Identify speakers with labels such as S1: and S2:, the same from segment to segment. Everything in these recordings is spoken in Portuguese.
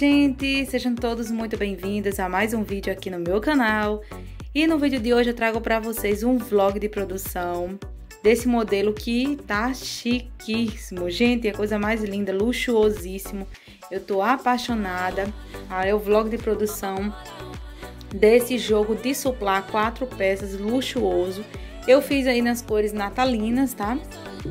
S1: gente! Sejam todos muito bem-vindos a mais um vídeo aqui no meu canal. E no vídeo de hoje eu trago para vocês um vlog de produção desse modelo que tá chiquíssimo. Gente, é a coisa mais linda, luxuosíssimo. Eu tô apaixonada. Ah, é o vlog de produção desse jogo de suplar quatro peças luxuoso. Eu fiz aí nas cores natalinas, tá?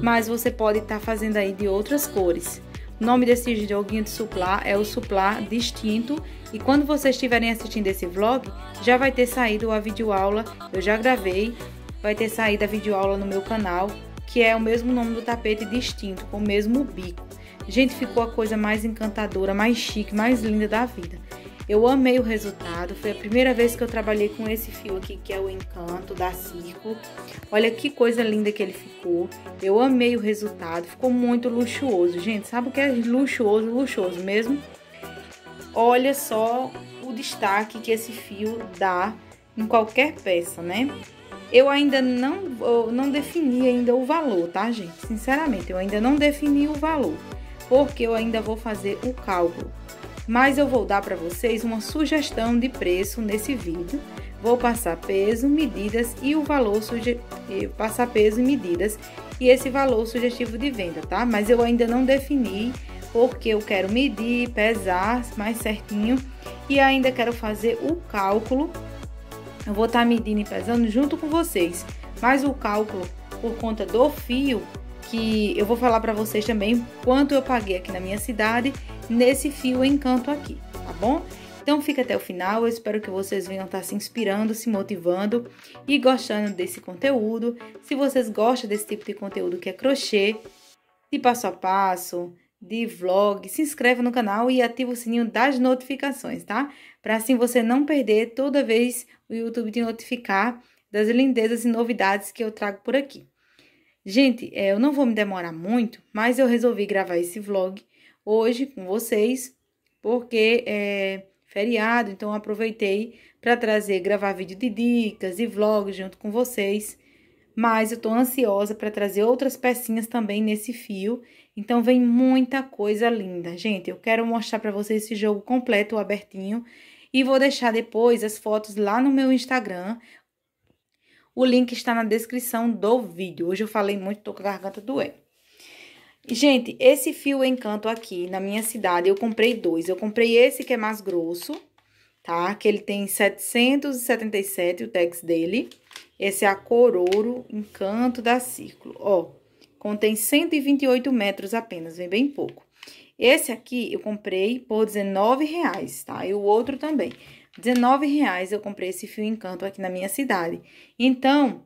S1: Mas você pode estar tá fazendo aí de outras cores. O nome desse joguinho de Supla é o Supla distinto e quando vocês estiverem assistindo esse vlog, já vai ter saído a videoaula, eu já gravei, vai ter saído a videoaula no meu canal, que é o mesmo nome do tapete distinto, com o mesmo bico. Gente, ficou a coisa mais encantadora, mais chique, mais linda da vida. Eu amei o resultado, foi a primeira vez que eu trabalhei com esse fio aqui, que é o Encanto da Circo. Olha que coisa linda que ele ficou, eu amei o resultado, ficou muito luxuoso. Gente, sabe o que é luxuoso, luxuoso mesmo? Olha só o destaque que esse fio dá em qualquer peça, né? Eu ainda não, não defini ainda o valor, tá, gente? Sinceramente, eu ainda não defini o valor, porque eu ainda vou fazer o cálculo mas eu vou dar para vocês uma sugestão de preço nesse vídeo. Vou passar peso, medidas e o valor sugestivo. passar peso e medidas e esse valor sugestivo de venda, tá? Mas eu ainda não defini porque eu quero medir, pesar mais certinho e ainda quero fazer o cálculo. Eu vou estar tá medindo e pesando junto com vocês, mas o cálculo por conta do fio que eu vou falar para vocês também quanto eu paguei aqui na minha cidade nesse fio encanto aqui, tá bom? Então fica até o final, eu espero que vocês venham estar tá se inspirando, se motivando e gostando desse conteúdo. Se vocês gostam desse tipo de conteúdo que é crochê, de passo a passo, de vlog, se inscreve no canal e ativa o sininho das notificações, tá? Para assim você não perder toda vez o YouTube te notificar das lindezas e novidades que eu trago por aqui. Gente, é, eu não vou me demorar muito, mas eu resolvi gravar esse vlog hoje com vocês, porque é feriado, então aproveitei para trazer, gravar vídeo de dicas e vlogs junto com vocês. Mas eu estou ansiosa para trazer outras pecinhas também nesse fio. Então vem muita coisa linda. Gente, eu quero mostrar para vocês esse jogo completo, o abertinho. E vou deixar depois as fotos lá no meu Instagram. O link está na descrição do vídeo. Hoje eu falei muito, tô com a garganta doendo. Gente, esse fio encanto aqui, na minha cidade, eu comprei dois. Eu comprei esse que é mais grosso, tá? Que ele tem 777 o tex dele. Esse é a cor ouro, encanto da círculo, ó. Contém 128 metros apenas, vem bem pouco. Esse aqui eu comprei por R$19,00, tá? E o outro também. R$19,00 eu comprei esse fio encanto aqui na minha cidade. Então,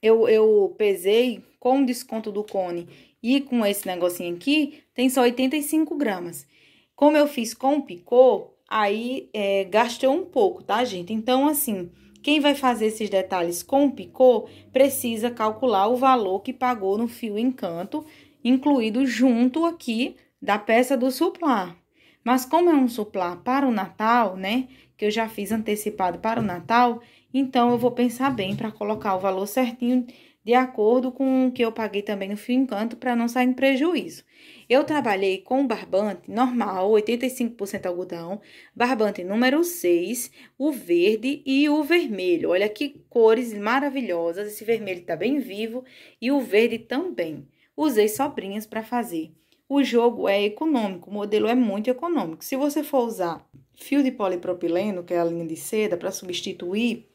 S1: eu, eu pesei com desconto do cone e com esse negocinho aqui, tem só 85 gramas. Como eu fiz com picô, aí é, gastou um pouco, tá, gente? Então, assim, quem vai fazer esses detalhes com picô, precisa calcular o valor que pagou no fio encanto, incluído junto aqui da peça do suplá. Mas como é um suplá para o Natal, né, que eu já fiz antecipado para o Natal, então eu vou pensar bem para colocar o valor certinho de acordo com o que eu paguei também no fio encanto para não sair em prejuízo. Eu trabalhei com barbante normal, 85% algodão, barbante número 6, o verde e o vermelho. Olha que cores maravilhosas, esse vermelho está bem vivo e o verde também. Usei sobrinhas para fazer. O jogo é econômico, o modelo é muito econômico. Se você for usar fio de polipropileno, que é a linha de seda, para substituir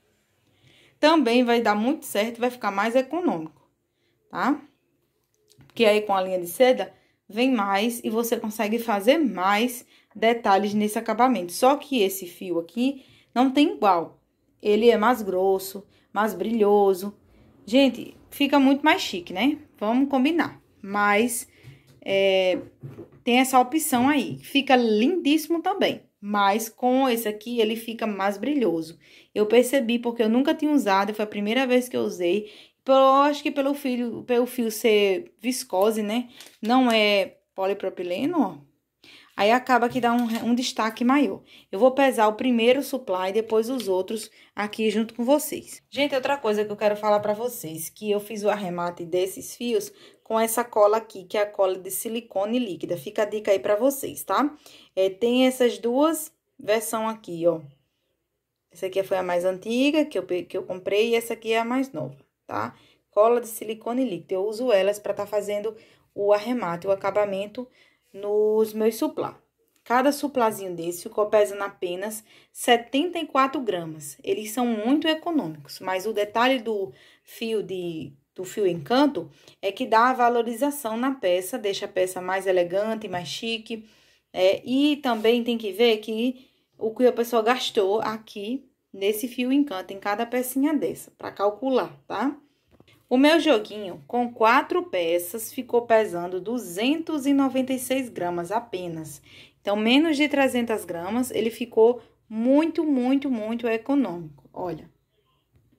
S1: também vai dar muito certo, vai ficar mais econômico, tá? Porque aí com a linha de seda vem mais e você consegue fazer mais detalhes nesse acabamento. Só que esse fio aqui não tem igual. Ele é mais grosso, mais brilhoso. Gente, fica muito mais chique, né? Vamos combinar. Mas é, tem essa opção aí. Fica lindíssimo também. Mas com esse aqui ele fica mais brilhoso. Eu percebi porque eu nunca tinha usado, foi a primeira vez que eu usei. Eu acho que pelo fio, pelo fio ser viscose, né? Não é polipropileno, ó. Aí acaba que dá um, um destaque maior. Eu vou pesar o primeiro supply e depois os outros aqui junto com vocês. Gente, outra coisa que eu quero falar pra vocês, que eu fiz o arremate desses fios com essa cola aqui, que é a cola de silicone líquida. Fica a dica aí pra vocês, tá? É, tem essas duas versões aqui, ó. Essa aqui foi a mais antiga que eu, que eu comprei e essa aqui é a mais nova, tá? Cola de silicone líquido. Eu uso elas pra tá fazendo o arremate, o acabamento nos meus suplá. Cada suplazinho desse ficou pesando apenas 74 gramas. Eles são muito econômicos, mas o detalhe do fio de do fio encanto é que dá a valorização na peça, deixa a peça mais elegante, mais chique. É, e também tem que ver que o que a pessoa gastou aqui nesse fio encanto, em cada pecinha dessa, para calcular, tá? O meu joguinho, com quatro peças, ficou pesando 296 gramas apenas. Então, menos de 300 gramas, ele ficou muito, muito, muito econômico, olha.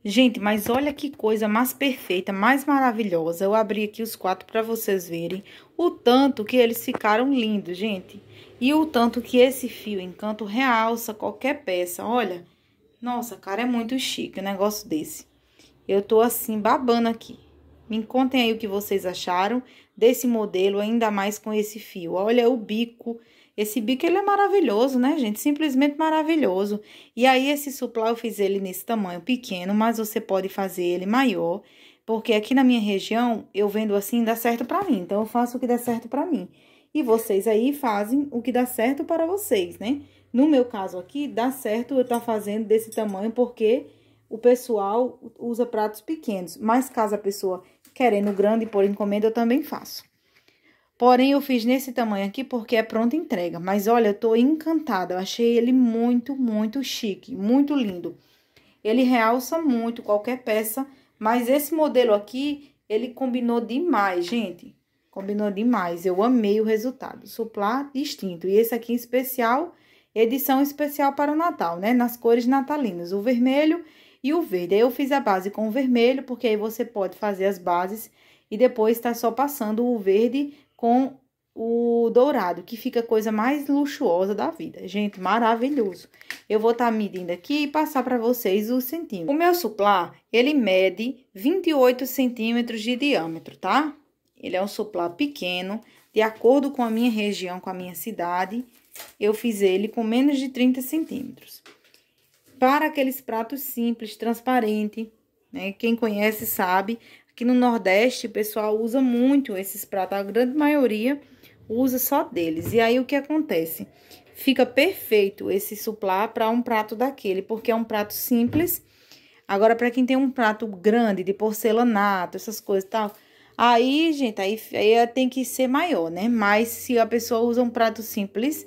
S1: Gente, mas olha que coisa mais perfeita, mais maravilhosa. Eu abri aqui os quatro para vocês verem o tanto que eles ficaram lindos, gente. E o tanto que esse fio encanto realça qualquer peça. Olha, nossa, cara, é muito chique o um negócio desse. Eu tô assim babando aqui. Me contem aí o que vocês acharam desse modelo, ainda mais com esse fio. Olha o bico esse bico ele é maravilhoso, né, gente? Simplesmente maravilhoso. E aí esse suplá eu fiz ele nesse tamanho pequeno, mas você pode fazer ele maior, porque aqui na minha região eu vendo assim dá certo para mim. Então eu faço o que dá certo para mim. E vocês aí fazem o que dá certo para vocês, né? No meu caso aqui dá certo eu estar tá fazendo desse tamanho porque o pessoal usa pratos pequenos, mas caso a pessoa querendo grande por encomenda eu também faço. Porém, eu fiz nesse tamanho aqui porque é pronta entrega. Mas olha, eu tô encantada. Eu achei ele muito, muito chique, muito lindo. Ele realça muito qualquer peça, mas esse modelo aqui, ele combinou demais, gente. Combinou demais. Eu amei o resultado. Suplar distinto. E esse aqui em especial, edição especial para o Natal, né? Nas cores natalinas, o vermelho e o verde. Aí eu fiz a base com o vermelho, porque aí você pode fazer as bases e depois tá só passando o verde com o dourado, que fica a coisa mais luxuosa da vida. Gente, maravilhoso. Eu vou estar tá medindo aqui e passar para vocês os centímetros. O meu suplá, ele mede 28 centímetros de diâmetro, tá? Ele é um suplá pequeno, de acordo com a minha região, com a minha cidade, eu fiz ele com menos de 30 centímetros. Para aqueles pratos simples, transparente, né? Quem conhece sabe, que no Nordeste o pessoal usa muito esses pratos, a grande maioria usa só deles. E aí o que acontece? Fica perfeito esse suplá para um prato daquele, porque é um prato simples. Agora, para quem tem um prato grande, de porcelanato, essas coisas e tal, aí, gente, aí, aí é, tem que ser maior, né? Mas se a pessoa usa um prato simples,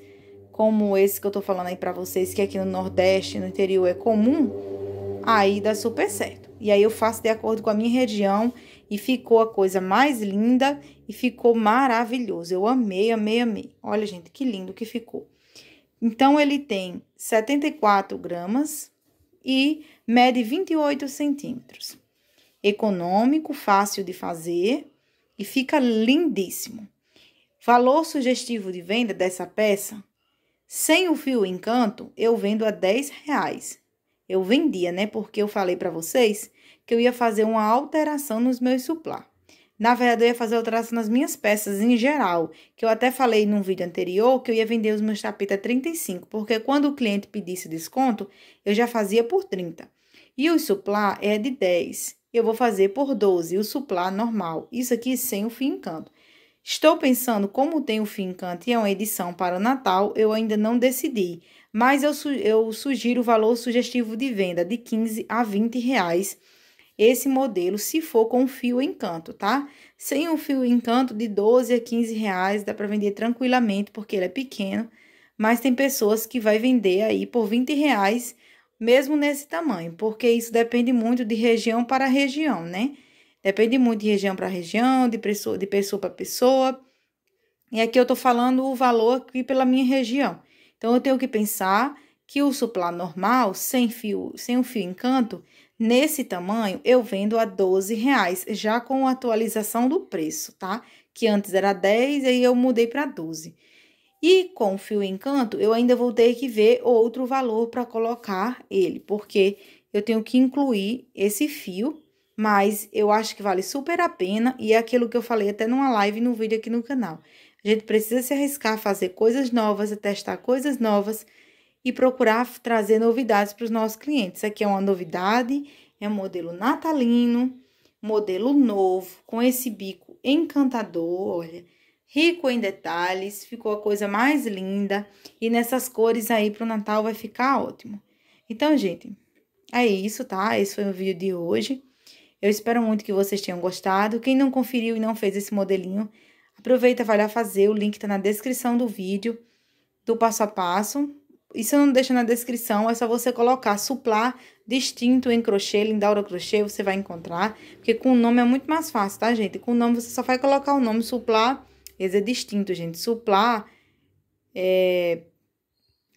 S1: como esse que eu tô falando aí para vocês, que aqui no Nordeste, no interior é comum, aí dá super certo. E aí eu faço de acordo com a minha região e ficou a coisa mais linda e ficou maravilhoso. Eu amei, amei, amei. Olha, gente, que lindo que ficou. Então, ele tem 74 gramas e mede 28 centímetros. Econômico, fácil de fazer e fica lindíssimo. Valor sugestivo de venda dessa peça, sem o fio encanto, eu vendo a 10 reais eu vendia, né? Porque eu falei para vocês que eu ia fazer uma alteração nos meus suplá. Na verdade, eu ia fazer alteração nas minhas peças em geral, que eu até falei num vídeo anterior que eu ia vender os meus tapetes a 35, porque quando o cliente pedisse desconto, eu já fazia por 30. E o suplá é de 10. Eu vou fazer por 12, o suplá normal. Isso aqui sem o fim encanto. Estou pensando como tem o fim encanto e é uma edição para o Natal, eu ainda não decidi, mas eu, su eu sugiro o valor sugestivo de venda de 15 a 20 reais esse modelo, se for com fio encanto, tá? Sem o um fio encanto de 12 a 15 reais, dá para vender tranquilamente, porque ele é pequeno, mas tem pessoas que vai vender aí por 20 reais, mesmo nesse tamanho, porque isso depende muito de região para região, né? Depende muito de região para região, de pessoa, de pessoa para pessoa. E aqui eu tô falando o valor aqui pela minha região. Então eu tenho que pensar que o suplá normal, sem fio, sem o fio encanto, nesse tamanho eu vendo a 12 reais, já com a atualização do preço, tá? Que antes era 10 aí eu mudei para 12. E com o fio encanto, eu ainda vou ter que ver outro valor para colocar ele, porque eu tenho que incluir esse fio mas eu acho que vale super a pena e é aquilo que eu falei até numa live no vídeo aqui no canal. A gente precisa se arriscar a fazer coisas novas, a testar coisas novas e procurar trazer novidades para os nossos clientes. Isso aqui é uma novidade, é um modelo natalino, modelo novo, com esse bico encantador, olha, rico em detalhes, ficou a coisa mais linda e nessas cores aí para o Natal vai ficar ótimo. Então, gente, é isso, tá? Esse foi o vídeo de hoje. Eu espero muito que vocês tenham gostado. Quem não conferiu e não fez esse modelinho, aproveita, vai lá fazer. O link está na descrição do vídeo, do passo a passo. Isso eu não deixo na descrição, é só você colocar suplar distinto em crochê, lindaura crochê, você vai encontrar. Porque com o nome é muito mais fácil, tá, gente? Com o nome você só vai colocar o nome suplar, esse é distinto, gente. Suplar é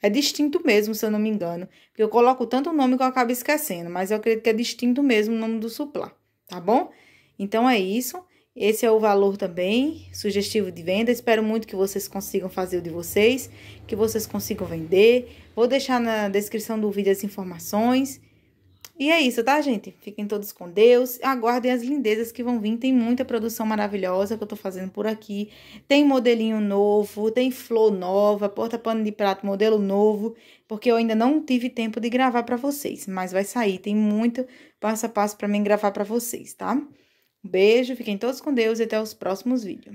S1: é distinto mesmo, se eu não me engano. Porque eu coloco tanto o nome que eu acabo esquecendo, mas eu acredito que é distinto mesmo o nome do suplá, tá bom? Então é isso. Esse é o valor também sugestivo de venda. Espero muito que vocês consigam fazer o de vocês, que vocês consigam vender. Vou deixar na descrição do vídeo as informações. E é isso, tá, gente? Fiquem todos com Deus. Aguardem as lindezas que vão vir. Tem muita produção maravilhosa que eu tô fazendo por aqui. Tem modelinho novo, tem flor nova, porta-pano de prato, modelo novo. Porque eu ainda não tive tempo de gravar para vocês. Mas vai sair. Tem muito passo a passo para mim gravar para vocês, tá? beijo, fiquem todos com Deus e até os próximos vídeos.